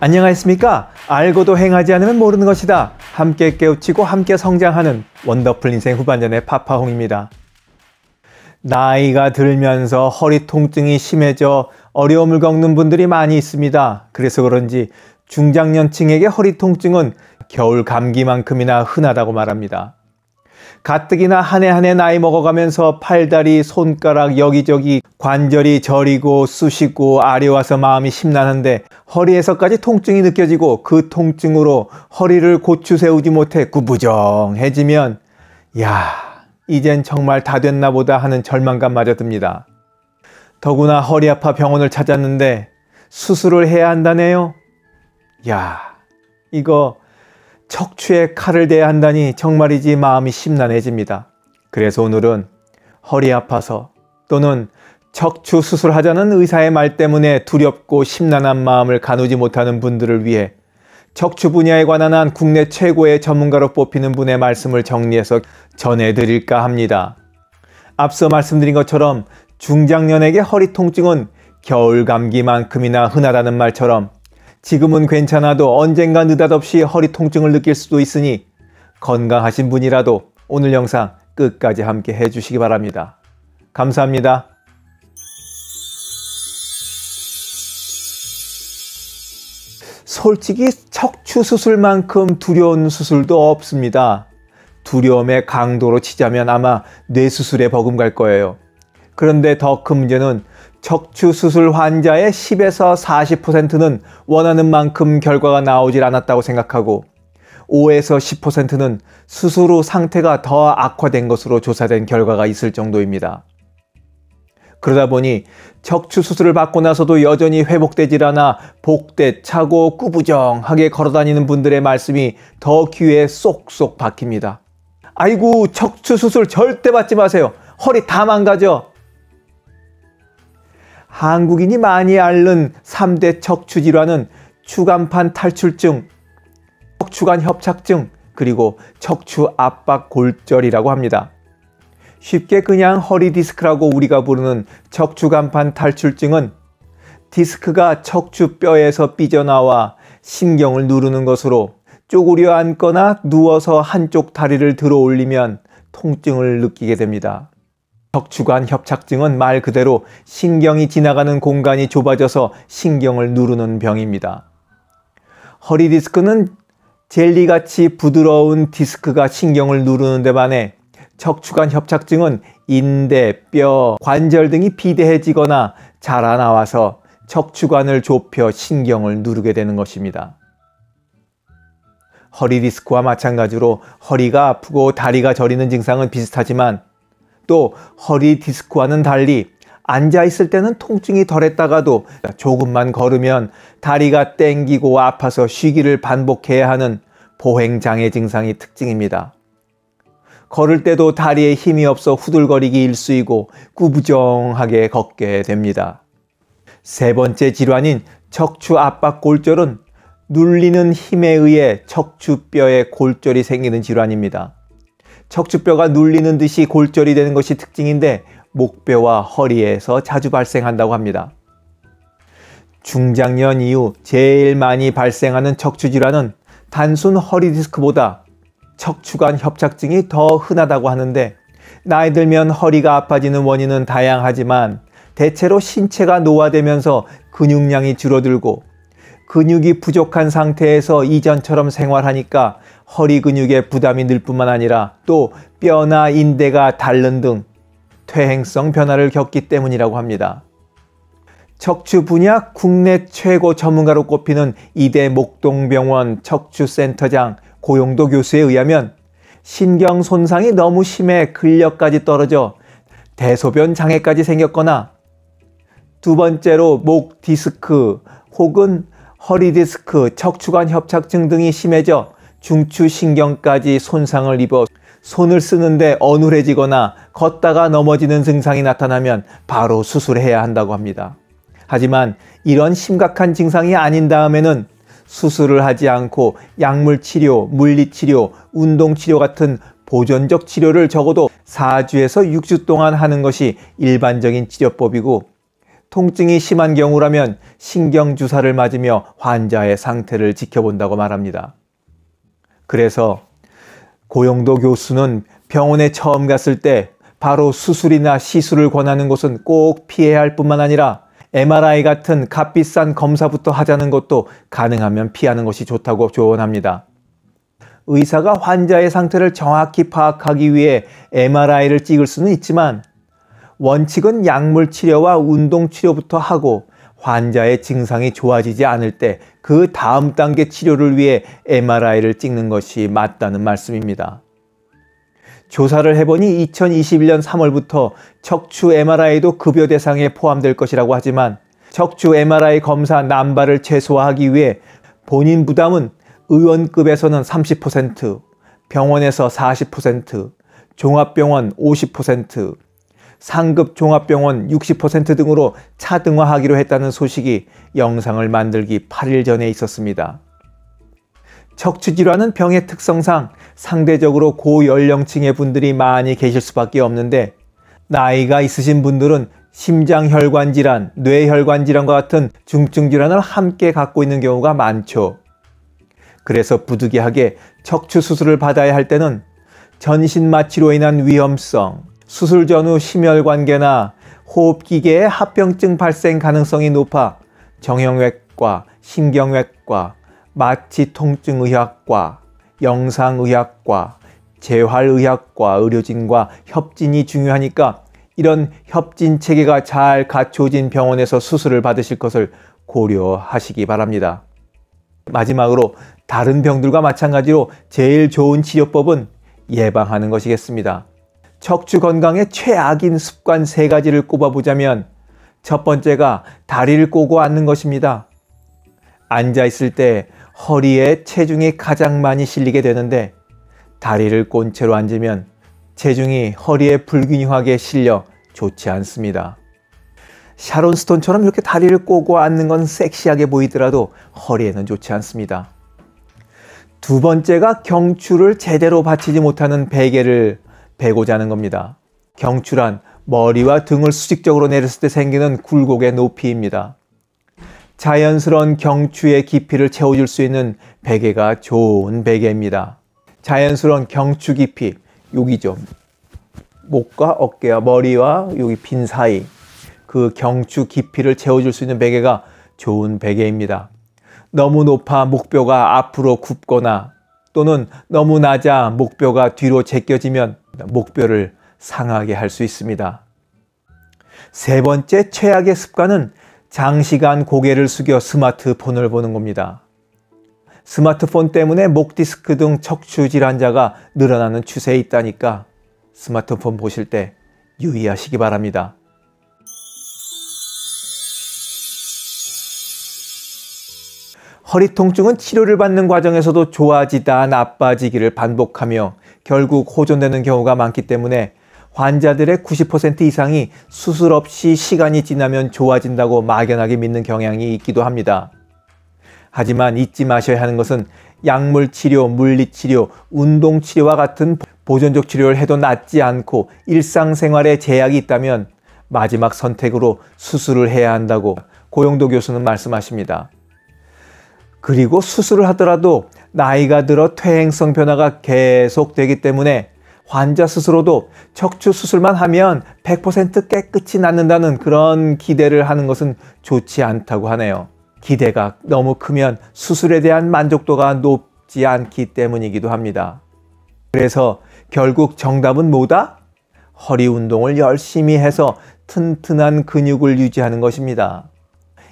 안녕하십니까? 알고도 행하지 않으면 모르는 것이다. 함께 깨우치고 함께 성장하는 원더풀 인생 후반전의 파파홍입니다. 나이가 들면서 허리 통증이 심해져 어려움을 겪는 분들이 많이 있습니다. 그래서 그런지 중장년층에게 허리 통증은 겨울 감기만큼이나 흔하다고 말합니다. 가뜩이나 한 해 한 해 나이 먹어가면서 팔다리, 손가락 여기저기 관절이 저리고 쑤시고 아려와서 마음이 심나는데 허리에서까지 통증이 느껴지고 그 통증으로 허리를 고추 세우지 못해 구부정해지면 야, 이젠 정말 다 됐나 보다 하는 절망감마저 듭니다. 더구나 허리 아파 병원을 찾았는데 수술을 해야 한다네요. 야, 이거 척추에 칼을 대야 한다니 정말이지 마음이 심란해집니다. 그래서 오늘은 허리 아파서 또는 척추 수술하자는 의사의 말 때문에 두렵고 심란한 마음을 가누지 못하는 분들을 위해 척추 분야에 관한 한 국내 최고의 전문가로 뽑히는 분의 말씀을 정리해서 전해드릴까 합니다. 앞서 말씀드린 것처럼 중장년에게 허리 통증은 겨울 감기만큼이나 흔하다는 말처럼 지금은 괜찮아도 언젠가 느닷없이 허리 통증을 느낄 수도 있으니 건강하신 분이라도 오늘 영상 끝까지 함께 해주시기 바랍니다. 감사합니다. 솔직히 척추 수술만큼 두려운 수술도 없습니다. 두려움의 강도로 치자면 아마 뇌수술에 버금갈 거예요. 그런데 더 큰 문제는 척추 수술 환자의 10에서 40%는 원하는 만큼 결과가 나오질 않았다고 생각하고 5에서 10%는 수술 후 상태가 더 악화된 것으로 조사된 결과가 있을 정도입니다. 그러다 보니 척추 수술을 받고 나서도 여전히 회복되질 않아 복대 차고 꾸부정하게 걸어다니는 분들의 말씀이 더 귀에 쏙쏙 박힙니다. 아이고 척추 수술 절대 받지 마세요. 허리 다 망가져. 한국인이 많이 앓는 3대 척추 질환은 추간판 탈출증, 척추관 협착증, 그리고 척추 압박 골절이라고 합니다. 쉽게 그냥 허리 디스크라고 우리가 부르는 척추간판 탈출증은 디스크가 척추뼈에서 삐져나와 신경을 누르는 것으로 쪼그려 앉거나 누워서 한쪽 다리를 들어 올리면 통증을 느끼게 됩니다. 척추관 협착증은 말 그대로 신경이 지나가는 공간이 좁아져서 신경을 누르는 병입니다. 허리 디스크는 젤리같이 부드러운 디스크가 신경을 누르는 데 반해 척추관 협착증은 인대, 뼈, 관절 등이 비대해지거나 자라나와서 척추관을 좁혀 신경을 누르게 되는 것입니다. 허리 디스크와 마찬가지로 허리가 아프고 다리가 저리는 증상은 비슷하지만 또 허리 디스크와는 달리 앉아있을 때는 통증이 덜했다가도 조금만 걸으면 다리가 땡기고 아파서 쉬기를 반복해야 하는 보행장애 증상이 특징입니다. 걸을 때도 다리에 힘이 없어 후들거리기 일쑤이고 꾸부정하게 걷게 됩니다. 세 번째 질환인 척추 압박 골절은 눌리는 힘에 의해 척추뼈에 골절이 생기는 질환입니다. 척추뼈가 눌리는 듯이 골절이 되는 것이 특징인데 목뼈와 허리에서 자주 발생한다고 합니다. 중장년 이후 제일 많이 발생하는 척추 질환은 단순 허리 디스크보다 척추관 협착증이 더 흔하다고 하는데 나이 들면 허리가 아파지는 원인은 다양하지만 대체로 신체가 노화되면서 근육량이 줄어들고 근육이 부족한 상태에서 이전처럼 생활하니까 허리 근육에 부담이 늘 뿐만 아니라 또 뼈나 인대가 닳는 등 퇴행성 변화를 겪기 때문이라고 합니다. 척추 분야 국내 최고 전문가로 꼽히는 이대 목동병원 척추센터장 고용도 교수에 의하면 신경 손상이 너무 심해 근력까지 떨어져 대소변 장애까지 생겼거나 두 번째로 목 디스크 혹은 허리 디스크, 척추관 협착증 등이 심해져 중추신경까지 손상을 입어 손을 쓰는데 어눌해지거나 걷다가 넘어지는 증상이 나타나면 바로 수술해야 한다고 합니다. 하지만 이런 심각한 증상이 아닌 다음에는 수술을 하지 않고 약물 치료, 물리 치료, 운동 치료 같은 보존적 치료를 적어도 4주에서 6주 동안 하는 것이 일반적인 치료법이고 통증이 심한 경우라면 신경주사를 맞으며 환자의 상태를 지켜본다고 말합니다. 그래서 고영도 교수는 병원에 처음 갔을 때 바로 수술이나 시술을 권하는 곳은 꼭 피해야 할 뿐만 아니라 MRI 같은 값비싼 검사부터 하자는 것도 가능하면 피하는 것이 좋다고 조언합니다. 의사가 환자의 상태를 정확히 파악하기 위해 MRI를 찍을 수는 있지만 원칙은 약물 치료와 운동 치료부터 하고 환자의 증상이 좋아지지 않을 때 그 다음 단계 치료를 위해 MRI를 찍는 것이 맞다는 말씀입니다. 조사를 해보니 2021년 3월부터 척추 MRI도 급여 대상에 포함될 것이라고 하지만 척추 MRI 검사 남발을 최소화하기 위해 본인 부담은 의원급에서는 30%, 병원에서 40%, 종합병원 50%, 상급 종합병원 60% 등으로 차등화하기로 했다는 소식이 영상을 만들기 8일 전에 있었습니다. 척추질환은 병의 특성상 상대적으로 고연령층의 분들이 많이 계실 수밖에 없는데 나이가 있으신 분들은 심장혈관 질환, 뇌혈관 질환과 같은 중증 질환을 함께 갖고 있는 경우가 많죠. 그래서 부득이하게 척추 수술을 받아야 할 때는 전신 마취로 인한 위험성, 수술 전후 심혈관계나 호흡기계의 합병증 발생 가능성이 높아 정형외과, 신경외과, 마취통증의학과, 영상의학과, 재활의학과 의료진과 협진이 중요하니까 이런 협진 체계가 잘 갖춰진 병원에서 수술을 받으실 것을 고려하시기 바랍니다. 마지막으로 다른 병들과 마찬가지로 제일 좋은 치료법은 예방하는 것이겠습니다. 척추 건강의 최악인 습관 세 가지를 꼽아보자면 첫 번째가 다리를 꼬고 앉는 것입니다. 앉아있을 때 허리에 체중이 가장 많이 실리게 되는데 다리를 꼰 채로 앉으면 체중이 허리에 불균형하게 실려 좋지 않습니다. 샤론 스톤처럼 이렇게 다리를 꼬고 앉는 건 섹시하게 보이더라도 허리에는 좋지 않습니다. 두 번째가 경추를 제대로 받치지 못하는 베개를 베고자 하는 겁니다. 경추란 머리와 등을 수직적으로 내렸을 때 생기는 굴곡의 높이입니다. 자연스러운 경추의 깊이를 채워줄 수 있는 베개가 좋은 베개입니다. 자연스러운 경추 깊이, 여기죠. 목과 어깨와 머리와 여기 빈 사이, 그 경추 깊이를 채워줄 수 있는 베개가 좋은 베개입니다. 너무 높아 목뼈가 앞으로 굽거나 또는 너무 낮아 목뼈가 뒤로 제껴지면 목뼈를 상하게 할 수 있습니다. 세 번째 최악의 습관은 장시간 고개를 숙여 스마트폰을 보는 겁니다. 스마트폰 때문에 목디스크 등 척추 질환자가 늘어나는 추세에 있다니까 스마트폰 보실 때 유의하시기 바랍니다. 허리 통증은 치료를 받는 과정에서도 좋아지다 나빠지기를 반복하며 결국 호전되는 경우가 많기 때문에 환자들의 90% 이상이 수술 없이 시간이 지나면 좋아진다고 막연하게 믿는 경향이 있기도 합니다. 하지만 잊지 마셔야 하는 것은 약물 치료, 물리 치료, 운동 치료와 같은 보존적 치료를 해도 낫지 않고 일상생활에 제약이 있다면 마지막 선택으로 수술을 해야 한다고 고용도 교수는 말씀하십니다. 그리고 수술을 하더라도 나이가 들어 퇴행성 변화가 계속되기 때문에 환자 스스로도 척추 수술만 하면 100% 깨끗이 낫는다는 그런 기대를 하는 것은 좋지 않다고 하네요. 기대가 너무 크면 수술에 대한 만족도가 높지 않기 때문이기도 합니다. 그래서 결국 정답은 뭐다? 허리 운동을 열심히 해서 튼튼한 근육을 유지하는 것입니다.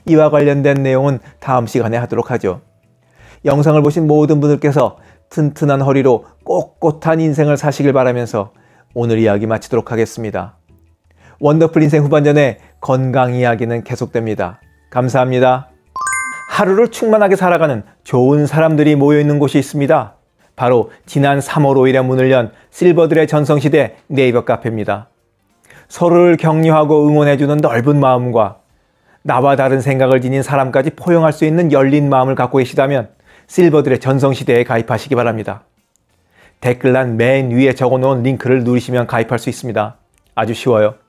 이와 관련된 내용은 다음 시간에 하도록 하죠. 영상을 보신 모든 분들께서 튼튼한 허리로 꼿꼿한 인생을 사시길 바라면서 오늘 이야기 마치도록 하겠습니다. 원더풀 인생 후반전에 건강 이야기는 계속됩니다. 감사합니다. 하루를 충만하게 살아가는 좋은 사람들이 모여있는 곳이 있습니다. 바로 지난 3월 5일에 문을 연 실버들의 전성시대 네이버 카페입니다. 서로를 격려하고 응원해주는 넓은 마음과 나와 다른 생각을 지닌 사람까지 포용할 수 있는 열린 마음을 갖고 계시다면 실버들의 전성시대에 가입하시기 바랍니다. 댓글란 맨 위에 적어놓은 링크를 누르시면 가입할 수 있습니다. 아주 쉬워요.